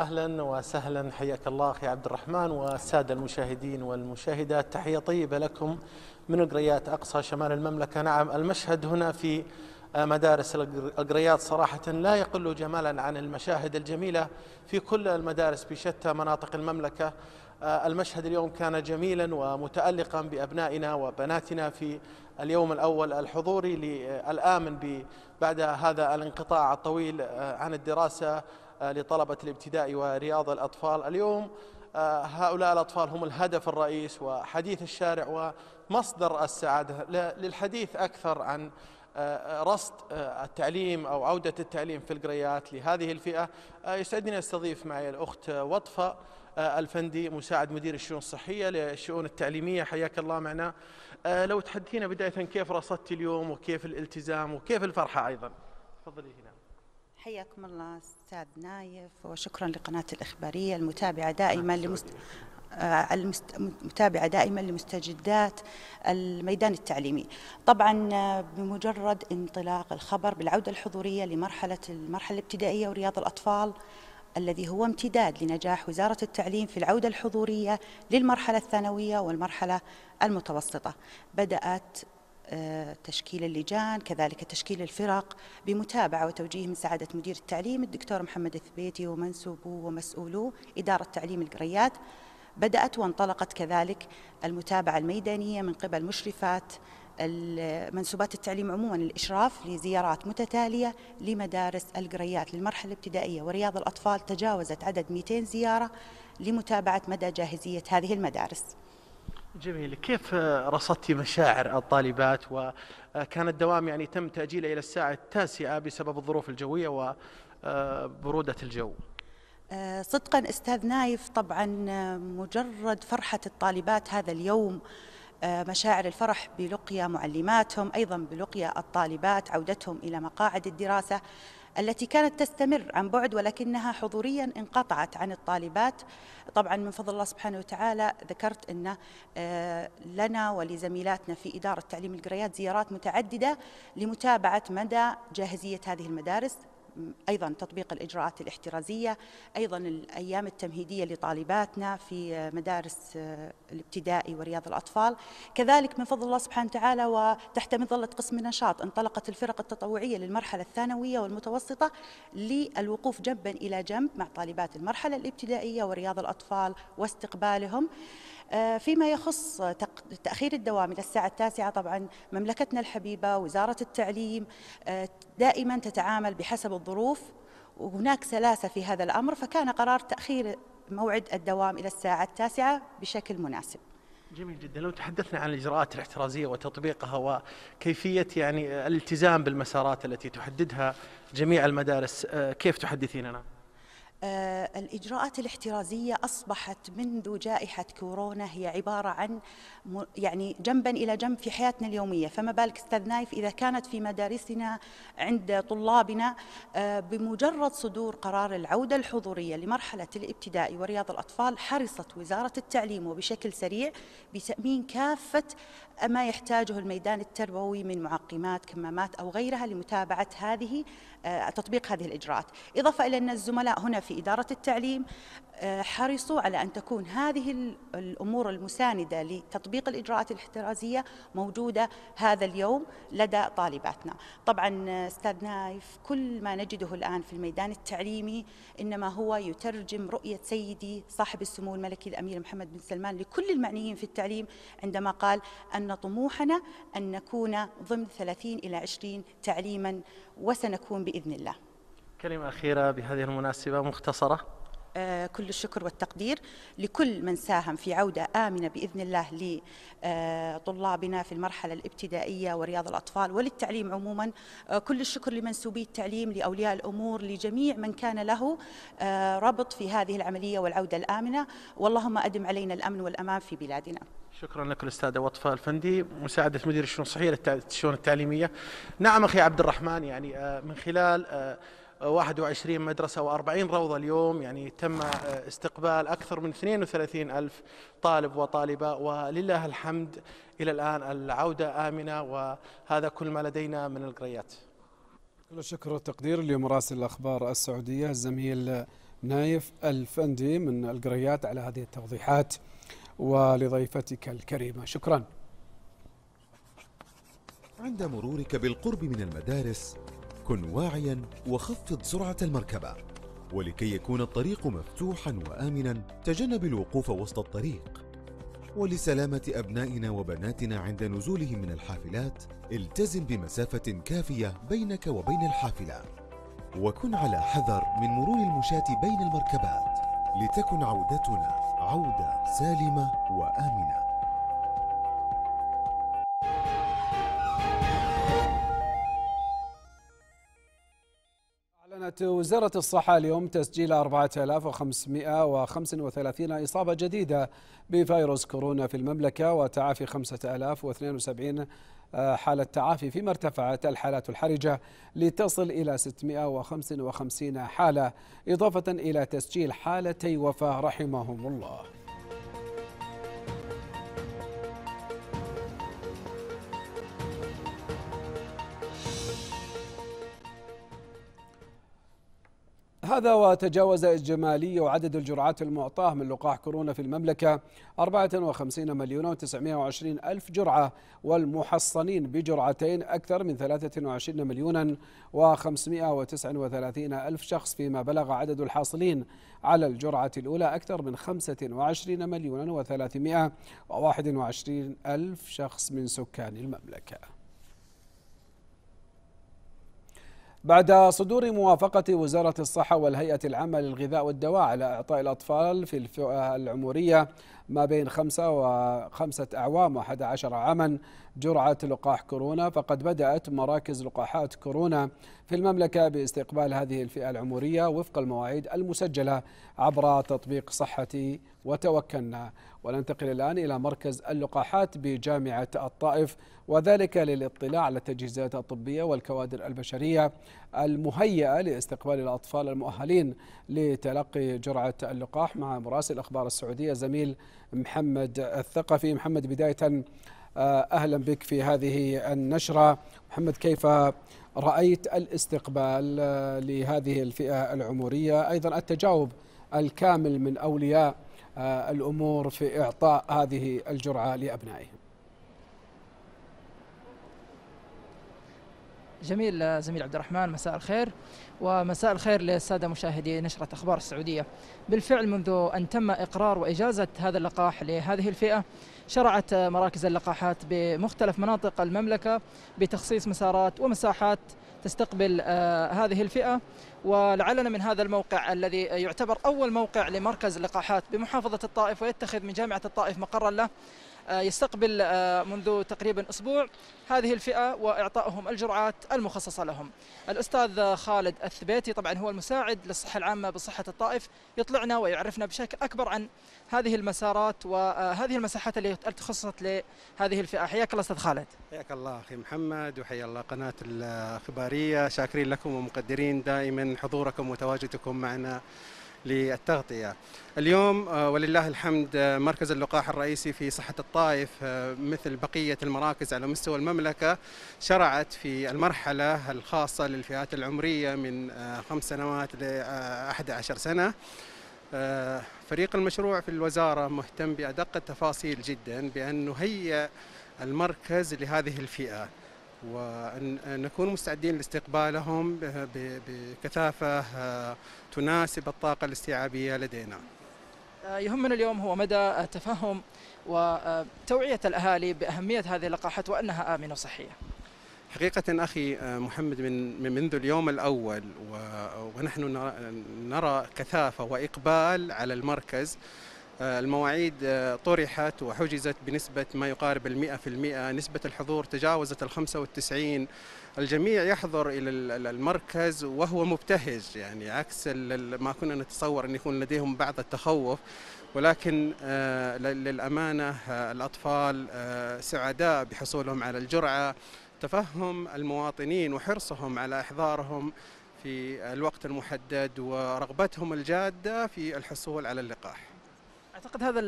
اهلا وسهلا حياك الله اخي عبد الرحمن والساده المشاهدين والمشاهدات تحيه طيبه لكم من قريات اقصى شمال المملكه نعم المشهد هنا في مدارس القريات صراحة لا يقل جمالا عن المشاهد الجميلة في كل المدارس بشتى مناطق المملكة المشهد اليوم كان جميلا ومتألقا بأبنائنا وبناتنا في اليوم الأول الحضوري للامن بعد هذا الانقطاع الطويل عن الدراسة آه، لطلبة الابتدائي ورياض الأطفال اليوم آه، هؤلاء الأطفال هم الهدف الرئيس وحديث الشارع ومصدر السعادة للحديث أكثر عن آه، رصد التعليم أو عودة التعليم في القريات لهذه الفئة يسعدني أستضيف معي الأخت وطفة الفندي مساعد مدير الشؤون الصحية للشؤون التعليمية حياك الله معنا لو تحدثينا بداية كيف رصدت اليوم وكيف الالتزام وكيف الفرحة أيضا تفضلي هنا حياكم الله استاذ نايف وشكرا لقناه الاخباريه المتابعه دائما لمست... آه، المتابعة دائما لمستجدات الميدان التعليمي طبعا آه، بمجرد انطلاق الخبر بالعودة الحضورية لمرحلة المرحلة الابتدائية ورياض الأطفال الذي هو امتداد لنجاح وزارة التعليم في العودة الحضورية للمرحلة الثانوية والمرحلة المتوسطة بدأت آه، تشكيل اللجان كذلك تشكيل الفرق بمتابعة وتوجيه من سعادة مدير التعليم الدكتور محمد الثبيتي ومنسوبه ومسؤولو إدارة تعليم القريات بدأت وانطلقت كذلك المتابعة الميدانية من قبل مشرفات منسوبات التعليم عموما الإشراف لزيارات متتالية لمدارس القريات للمرحلة الابتدائية ورياض الأطفال تجاوزت عدد 200 زيارة لمتابعة مدى جاهزية هذه المدارس جميل كيف رصدت مشاعر الطالبات وكان الدوام يعني تم تأجيله إلى الساعة التاسعة بسبب الظروف الجوية وبرودة الجو آه، صدقا أستاذ نايف طبعا مجرد فرحة الطالبات هذا اليوم آه، مشاعر الفرح بلقيا معلماتهم أيضا بلقيا الطالبات عودتهم إلى مقاعد الدراسة التي كانت تستمر عن بعد ولكنها حضوريا انقطعت عن الطالبات طبعا من فضل الله سبحانه وتعالى ذكرت أن آه، لنا ولزميلاتنا في إدارة تعليم القريات زيارات متعددة لمتابعة مدى جاهزية هذه المدارس ايضا تطبيق الاجراءات الاحترازيه ايضا الايام التمهيديه لطالباتنا في مدارس آه، الابتدائي ورياض الاطفال كذلك من فضل الله سبحانه وتعالى وتحت مظله قسم النشاط انطلقت الفرق التطوعيه للمرحله الثانويه والمتوسطه للوقوف جنبا الى جنب مع طالبات المرحله الابتدائيه ورياض الاطفال واستقبالهم آه، فيما يخص تأخير الدوام إلى الساعة التاسعة طبعا مملكتنا الحبيبة وزارة التعليم آه، دائما تتعامل بحسب الظروف وهناك سلاسة في هذا الأمر فكان قرار تأخير موعد الدوام إلى الساعة التاسعة بشكل مناسب جميل جدا لو تحدثنا عن الاجراءات الاحترازيه وتطبيقها وكيفيه يعني الالتزام بالمسارات التي تحددها جميع المدارس آه، كيف تحدثيننا؟ آه، الإجراءات الاحترازية أصبحت منذ جائحة كورونا هي عبارة عن يعني جنبا إلى جنب في حياتنا اليومية فما بالك أستاذ نايف إذا كانت في مدارسنا عند طلابنا آه، بمجرد صدور قرار العودة الحضورية لمرحلة الابتدائي ورياض الأطفال حرصت وزارة التعليم وبشكل سريع بتأمين كافة ما يحتاجه الميدان التربوي من معقمات كمامات أو غيرها لمتابعة هذه آه، تطبيق هذه الإجراءات إضافة إلى أن الزملاء هنا في إدارة التعليم آه، حرصوا على أن تكون هذه الأمور المساندة لتطبيق الإجراءات الاحترازية موجودة هذا اليوم لدى طالباتنا طبعا أستاذ نايف كل ما نجده الآن في الميدان التعليمي إنما هو يترجم رؤية سيدي صاحب السمو الملكي الأمير محمد بن سلمان لكل المعنيين في التعليم عندما قال أن أن طموحنا أن نكون ضمن 30 إلى 20 تعليما وسنكون بإذن الله كلمة أخيرة بهذه المناسبة مختصرة آه، كل الشكر والتقدير لكل من ساهم في عودة آمنة بإذن الله لطلابنا آه، في المرحلة الابتدائية ورياض الأطفال وللتعليم عموما آه، كل الشكر لمنسوبي التعليم لأولياء الأمور لجميع من كان له ربط في هذه العملية والعودة الآمنة واللهم أدم علينا الأمن والأمان في بلادنا شكرا لك الاستاذه وطفه الفندي مساعده مدير الشؤون الصحيه للشؤون التعليميه نعم اخي عبد الرحمن يعني آه، من خلال 21 آه، مدرسة و40 روضة اليوم يعني تم آه، استقبال أكثر من 32 ألف طالب وطالبة ولله الحمد إلى الآن العودة آمنة وهذا كل ما لدينا من القريات كل الشكر والتقدير اليوم راسل الأخبار السعودية الزميل نايف الفندي من القريات على هذه التوضيحات ولضيفتك الكريمة شكرا عند مرورك بالقرب من المدارس كن واعيا وخفض سرعة المركبة ولكي يكون الطريق مفتوحا وآمنا تجنب الوقوف وسط الطريق ولسلامة أبنائنا وبناتنا عند نزولهم من الحافلات التزم بمسافة كافية بينك وبين الحافلة وكن على حذر من مرور المشاة بين المركبات لتكن عودتنا عودة سالمة وآمنة أعلنت وزارة الصحة اليوم تسجيل 4535 إصابة جديدة بفيروس كورونا في المملكة وتعافي 5072 آه، حالة تعافي فيما ارتفعت الحالات الحرجة لتصل إلى 655 حالة إضافة إلى تسجيل حالتي وفاة رحمهم الله هذا وتجاوز إجمالي وعدد الجرعات المعطاة من لقاح كورونا في المملكة 54 مليون و920 ألف جرعة والمحصنين بجرعتين أكثر من 23 مليون و539 ألف شخص فيما بلغ عدد الحاصلين على الجرعة الأولى أكثر من 25 مليون و321 ألف شخص من سكان المملكة بعد صدور موافقة وزارة الصحة والهيئة العامة للغذاء والدواء على إعطاء الأطفال في الفئة العمرية ما بين خمسة وخمسة أعوام وحد عشر عاما جرعة لقاح كورونا فقد بدأت مراكز لقاحات كورونا في المملكة باستقبال هذه الفئة العمرية وفق المواعيد المسجلة عبر تطبيق صحتي وتوكلنا وننتقل الآن إلى مركز اللقاحات بجامعة الطائف وذلك للاطلاع على التجهيزات الطبية والكوادر البشرية المهيئة لاستقبال الأطفال المؤهلين لتلقي جرعة اللقاح مع مراسل أخبار السعودية زميل محمد الثقفي محمد بداية آه، أهلا بك في هذه النشرة محمد كيف رأيت الاستقبال آه، لهذه الفئة العمرية أيضا التجاوب الكامل من أولياء آه، الأمور في إعطاء هذه الجرعة لأبنائهم جميل آه، زميل عبد الرحمن مساء الخير ومساء الخير للسادة مشاهدي نشرة أخبار السعودية بالفعل منذ أن تم إقرار وإجازة هذا اللقاح لهذه الفئة شرعت آه، مراكز اللقاحات بمختلف مناطق المملكة بتخصيص مسارات ومساحات تستقبل آه، هذه الفئة ولعلنا من هذا الموقع الذي يعتبر أول موقع لمركز اللقاحات بمحافظة الطائف ويتخذ من جامعة الطائف مقرا له آه، يستقبل آه، منذ تقريبا أسبوع هذه الفئة وإعطائهم الجرعات المخصصة لهم الأستاذ خالد الثبيتي طبعا هو المساعد للصحة العامة بصحة الطائف يطلعنا ويعرفنا بشكل أكبر عن هذه المسارات وهذه آه، المساحات اللي تخصصت لهذه الفئة حياك الله أستاذ خالد حياك الله أخي محمد وحيا الله قناة الأخبارية شاكرين لكم ومقدرين دائما حضوركم وتواجدكم معنا للتغطية اليوم آه، ولله الحمد آه، مركز اللقاح الرئيسي في صحة الطائف آه، مثل بقية المراكز على مستوى المملكة شرعت في المرحلة الخاصة للفئات العمرية من خمس سنوات ل 11 سنة فريق المشروع في الوزارة مهتم بأدق التفاصيل جدا بأن نهيئ المركز لهذه الفئة وأن نكون مستعدين لاستقبالهم بكثافة آه، تناسب الطاقة الاستيعابية لدينا آه، يهمنا اليوم هو مدى تفهم وتوعية الأهالي بأهمية هذه اللقاحات وأنها آمنة وصحية حقيقة أخي آه، محمد من منذ اليوم الأول ونحن نرى كثافة وإقبال على المركز المواعيد آه، طرحت وحجزت بنسبة ما يقارب المئة في المئة نسبة الحضور تجاوزت الخمسة والتسعين الجميع يحضر إلى المركز وهو مبتهج يعني عكس ما كنا نتصور أن يكون لديهم بعض التخوف ولكن آه، للأمانة آه، الأطفال سعداء بحصولهم على الجرعة تفهم المواطنين وحرصهم على إحضارهم في الوقت المحدد ورغبتهم الجادة في الحصول على اللقاح اعتقد هذا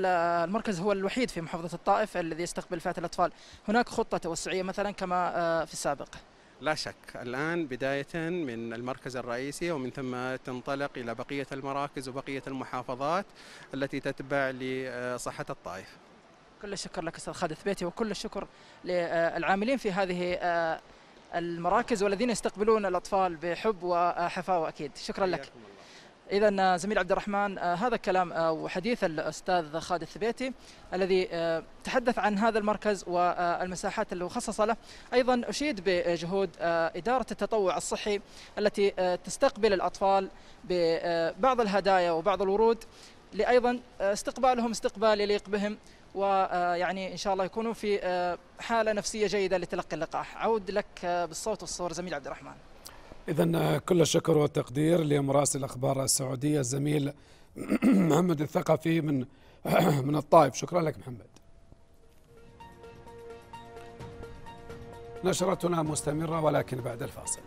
المركز هو الوحيد في محافظه الطائف الذي يستقبل فئه الاطفال هناك خطه توسعيه مثلا كما آه، في السابق لا شك الآن بداية من المركز الرئيسي ومن ثم تنطلق إلى بقية المراكز وبقية المحافظات التي تتبع لصحة الطائف كل الشكر لك أستاذ خالد ثبيتي وكل الشكر للعاملين في هذه آه، المراكز والذين يستقبلون الأطفال بحب وحفاوة أكيد شكرا لك إذا آه، زميل عبد الرحمن آه، هذا كلام آه، وحديث الأستاذ خالد الثبيتي الذي تحدث عن هذا المركز والمساحات اللي خصص له أيضا أشيد بجهود إدارة التطوع الصحي التي تستقبل الأطفال ببعض الهدايا وبعض الورود لأيضا استقبالهم استقبال يليق بهم ويعني ان شاء الله يكونوا في حاله نفسيه جيده لتلقي اللقاح. عود لك بالصوت والصور زميل عبد الرحمن. إذا كل الشكر والتقدير لمراسل الأخبار السعودية الزميل (clears throat) محمد الثقفي من (clears throat) من الطائف شكرا لك محمد نشرتنا مستمرة ولكن بعد الفاصل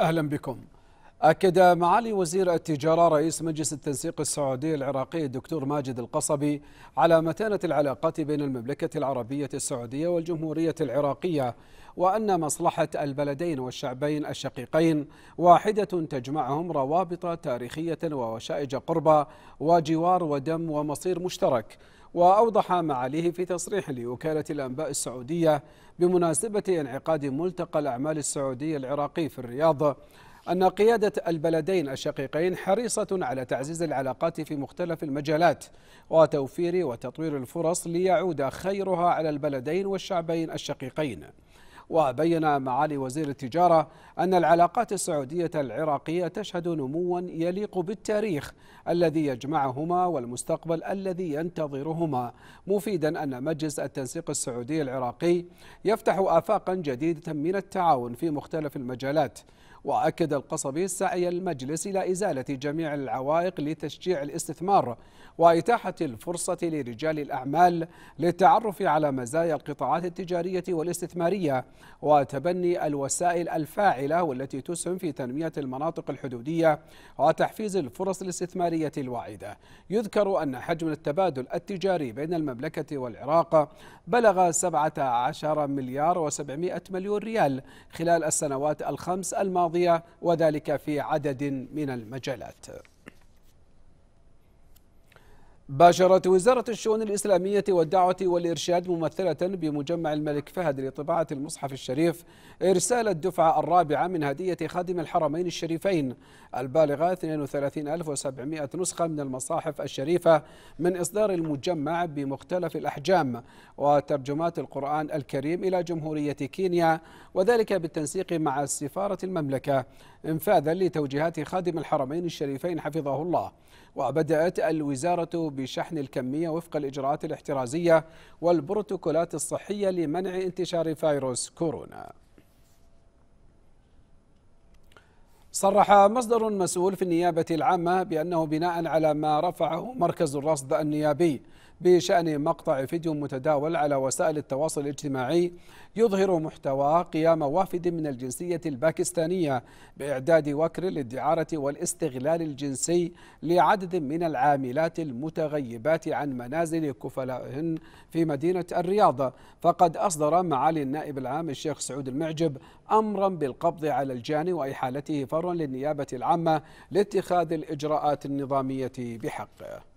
أهلا بكم أكد معالي وزير التجارة رئيس مجلس التنسيق السعودي العراقي الدكتور ماجد القصبي على متانة العلاقات بين المملكة العربية السعودية والجمهورية العراقية وأن مصلحة البلدين والشعبين الشقيقين واحدة تجمعهم روابط تاريخية ووشائج قربة وجوار ودم ومصير مشترك وأوضح معاليه في تصريح لوكالة الأنباء السعودية بمناسبة انعقاد ملتقى الأعمال السعودي العراقي في الرياض أن قيادة البلدين الشقيقين حريصة على تعزيز العلاقات في مختلف المجالات وتوفير وتطوير الفرص ليعود خيرها على البلدين والشعبين الشقيقين وبين معالي وزير التجارة أن العلاقات السعودية العراقية تشهد نموا يليق بالتاريخ الذي يجمعهما والمستقبل الذي ينتظرهما مفيدا أن مجلس التنسيق السعودي العراقي يفتح آفاقا جديدة من التعاون في مختلف المجالات وأكد القصبي سعي المجلس إلى إزالة جميع العوائق لتشجيع الاستثمار وإتاحة الفرصة لرجال الأعمال للتعرف على مزايا القطاعات التجارية والاستثمارية وتبني الوسائل الفاعلة والتي تسهم في تنمية المناطق الحدودية وتحفيز الفرص الاستثمارية الواعدة يذكر أن حجم التبادل التجاري بين المملكة والعراق بلغ 17 مليار و700 مليون ريال خلال السنوات الخمس الماضية القضية وذلك في عدد من المجالات باشرت وزارة الشؤون الإسلامية والدعوة والإرشاد ممثلة بمجمع الملك فهد لطباعة المصحف الشريف إرسال الدفعة الرابعة من هدية خادم الحرمين الشريفين البالغة 32700 نسخة من المصاحف الشريفة من إصدار المجمع بمختلف الأحجام وترجمات القرآن الكريم إلى جمهورية كينيا وذلك بالتنسيق مع سفارة المملكة انفاذا لتوجيهات خادم الحرمين الشريفين حفظه الله وبدأت الوزارة بشحن الكمية وفق الإجراءات الاحترازية والبروتوكولات الصحية لمنع انتشار فيروس كورونا صرح مصدر مسؤول في النيابة العامة بأنه بناء على ما رفعه مركز الرصد النيابي بشأن مقطع فيديو متداول على وسائل التواصل الاجتماعي يظهر محتواه قيام وافد من الجنسية الباكستانية بإعداد وكر للدعارة والاستغلال الجنسي لعدد من العاملات المتغيبات عن منازل كفلائهن في مدينة الرياض فقد أصدر معالي النائب العام الشيخ سعود المعجب أمرا بالقبض على الجاني وإحالته فرا للنيابة العامة لاتخاذ الإجراءات النظامية بحقه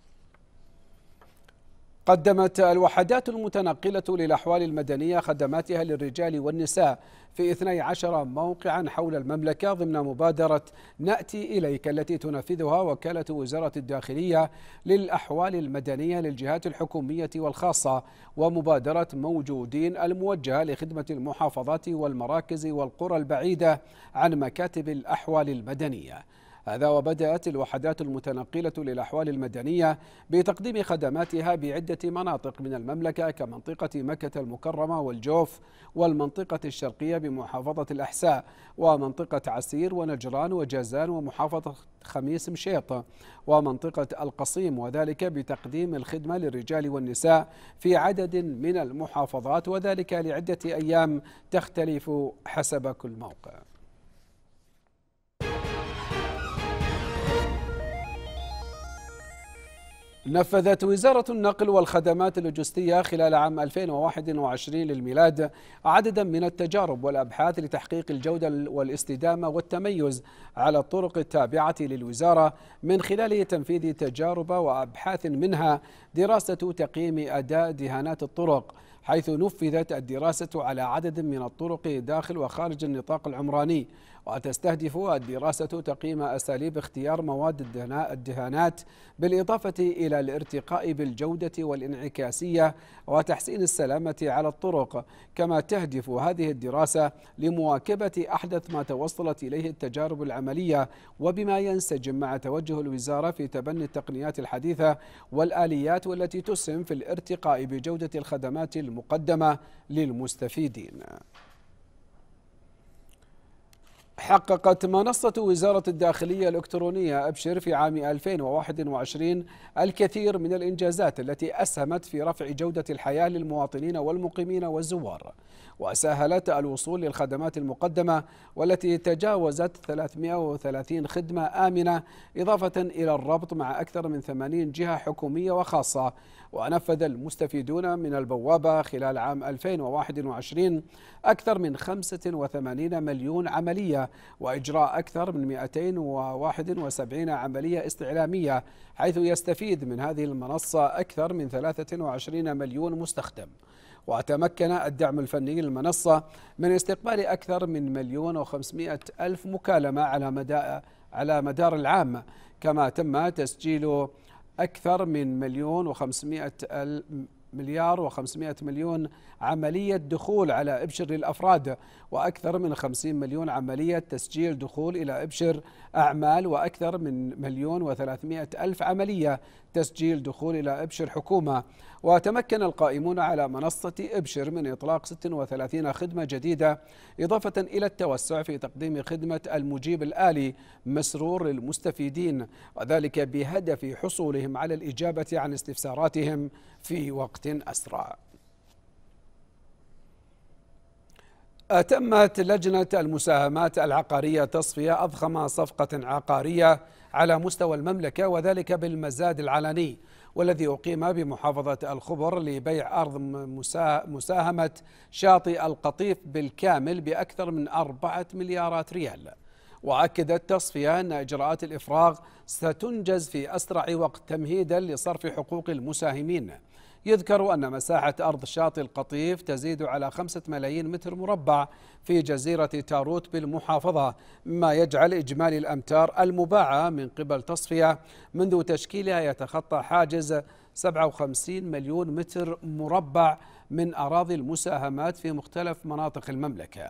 قدمت الوحدات المتنقلة للأحوال المدنية خدماتها للرجال والنساء في 12 موقعا حول المملكة ضمن مبادرة نأتي إليك التي تنفذها وكالة وزارة الداخلية للأحوال المدنية للجهات الحكومية والخاصة ومبادرة موجودين الموجهة لخدمة المحافظات والمراكز والقرى البعيدة عن مكاتب الأحوال المدنية هذا وبدأت الوحدات المتنقلة للأحوال المدنية بتقديم خدماتها بعدة مناطق من المملكة كمنطقة مكة المكرمة والجوف والمنطقة الشرقية بمحافظة الأحساء ومنطقة عسير ونجران وجازان ومحافظة خميس مشيط ومنطقة القصيم وذلك بتقديم الخدمة للرجال والنساء في عدد من المحافظات وذلك لعدة أيام تختلف حسب كل موقع نفذت وزارة النقل والخدمات اللوجستية خلال عام 2021 للميلاد عددا من التجارب والأبحاث لتحقيق الجودة والاستدامة والتميز على الطرق التابعة للوزارة من خلال تنفيذ تجارب وأبحاث منها دراسة تقييم أداء دهانات الطرق حيث نفذت الدراسة على عدد من الطرق داخل وخارج النطاق العمراني وتستهدف الدراسة تقييم أساليب اختيار مواد الدهانات بالإضافة إلى الارتقاء بالجودة والانعكاسية وتحسين السلامة على الطرق كما تهدف هذه الدراسة لمواكبة أحدث ما توصلت إليه التجارب العملية وبما ينسجم مع توجه الوزارة في تبني التقنيات الحديثة والآليات والتي تسهم في الارتقاء بجودة الخدمات المقدمة للمستفيدين حققت منصة وزارة الداخلية الإلكترونية أبشر في عام 2021 الكثير من الإنجازات التي أسهمت في رفع جودة الحياة للمواطنين والمقيمين والزوار وسهلت الوصول للخدمات المقدمة والتي تجاوزت 330 خدمة آمنة إضافة إلى الربط مع أكثر من 80 جهة حكومية وخاصة ونفذ المستفيدون من البوابة خلال عام 2021 أكثر من 85 مليون عملية وإجراء أكثر من 271 عملية استعلامية حيث يستفيد من هذه المنصة أكثر من 23 مليون مستخدم وتمكن الدعم الفني للمنصة من استقبال أكثر من مليون وخمسمائة ألف مكالمة على مدى على مدار العام كما تم تسجيل أكثر من مليون وخمسمائة مليار و500 مليون عملية دخول على إبشر للأفراد وأكثر من 50 مليون عملية تسجيل دخول إلى إبشر أعمال وأكثر من مليون و300 ألف عملية تسجيل دخول إلى إبشر حكومة وتمكن القائمون على منصة إبشر من إطلاق 36 خدمة جديدة إضافة إلى التوسع في تقديم خدمة المجيب الآلي مسرور للمستفيدين وذلك بهدف حصولهم على الإجابة عن استفساراتهم في وقت أسرع أتمت لجنة المساهمات العقارية تصفية أضخم صفقة عقارية على مستوى المملكة وذلك بالمزاد العلني والذي أقيم بمحافظة الخبر لبيع أرض مساهمة شاطئ القطيف بالكامل بأكثر من أربعة مليارات ريال وأكدت تصفية أن إجراءات الإفراغ ستنجز في أسرع وقت تمهيدا لصرف حقوق المساهمين يذكر أن مساحة أرض شاطئ القطيف تزيد على خمسة ملايين متر مربع في جزيرة تاروت بالمحافظة ما يجعل إجمالي الأمتار المباعة من قبل تصفية منذ تشكيلها يتخطى حاجز 57 مليون متر مربع من أراضي المساهمات في مختلف مناطق المملكة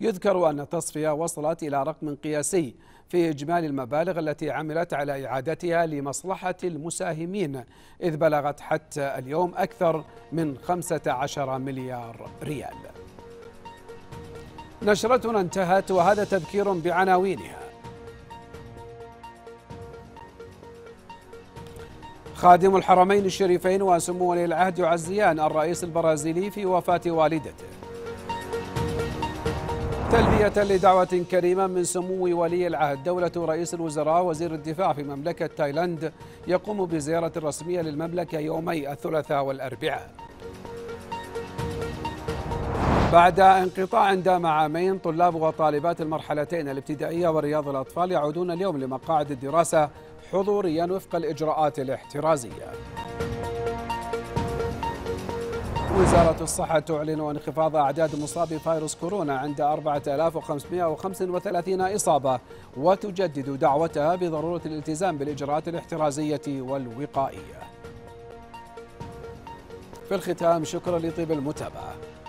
يذكر أن التصفية وصلت إلى رقم قياسي في إجمالي المبالغ التي عملت على إعادتها لمصلحة المساهمين إذ بلغت حتى اليوم أكثر من 15 مليار ريال نشرتنا انتهت وهذا تذكير بعناوينها خادم الحرمين الشريفين وسمو ولي العهد يعزيان الرئيس البرازيلي في وفاة والدته تلبية لدعوة كريمة من سمو ولي العهد دولة رئيس الوزراء وزير الدفاع في مملكة تايلاند يقوم بزيارة رسمية للمملكة يومي الثلاثاء والأربعاء بعد انقطاع دام عامين طلاب وطالبات المرحلتين الابتدائية ورياض الأطفال يعودون اليوم لمقاعد الدراسة حضوريا وفق الإجراءات الاحترازية وزارة الصحة تعلن انخفاض أعداد مصابي فيروس كورونا عند 4535 إصابة وتجدد دعوتها بضرورة الالتزام بالإجراءات الاحترازية والوقائية في الختام شكرا لطيب المتابعة